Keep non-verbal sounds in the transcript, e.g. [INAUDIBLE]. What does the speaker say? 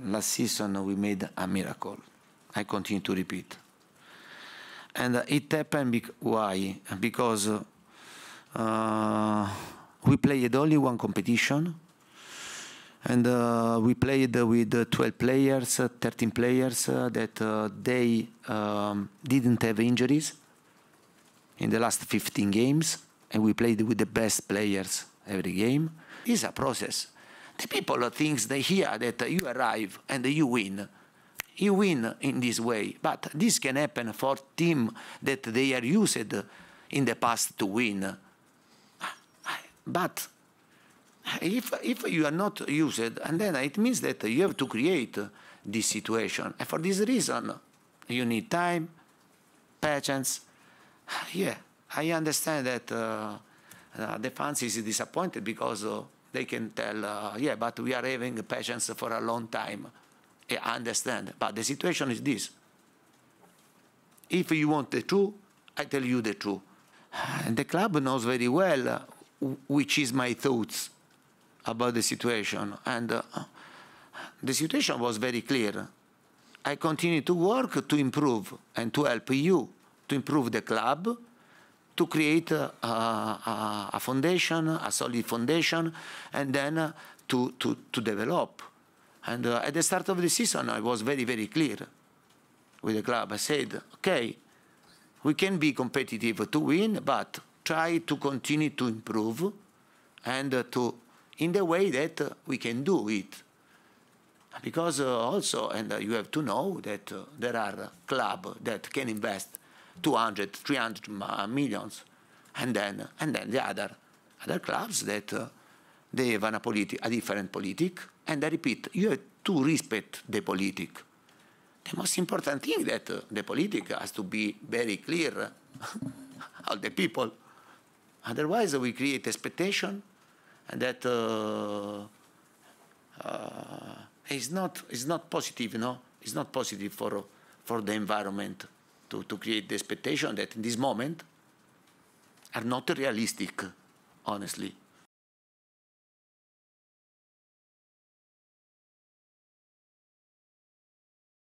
Last season, we made a miracle. I continue to repeat. And it happened why? Because uh, we played only one competition, and uh, we played with 12 players, 13 players uh, that uh, they um, didn't have injuries in the last 15 games, and we played with the best players every game. It's a process. The people think they hear that you arrive and you win. You win in this way, but this can happen for team that they are used in the past to win. But if, if you are not used, and then it means that you have to create this situation. And for this reason, you need time, patience. Yeah, I understand that uh, uh the fans is disappointed because uh, they can tell, uh, yeah, but we are having patients for a long time. I understand, but the situation is this. If you want the truth, I tell you the truth. And the club knows very well uh, which is my thoughts about the situation. And uh, the situation was very clear. I continue to work to improve and to help you to improve the club to create a, a, a foundation, a solid foundation, and then uh, to, to, to develop. And uh, at the start of the season, I was very, very clear with the club. I said, okay, we can be competitive to win, but try to continue to improve and uh, to, in the way that uh, we can do it. Because uh, also, and uh, you have to know that there are clubs that can invest 200, 300 millions. And then, and then the other, other clubs that uh, they have an, a, politi- a different politic. And I repeat, you have to respect the politic. The most important thing that uh, the politic has to be very clear [LAUGHS] of the people. Otherwise, we create expectation and that uh, uh, is not is not positive. No, it's not positive for for the environment to, to create the expectation that in this moment are not realistic, honestly.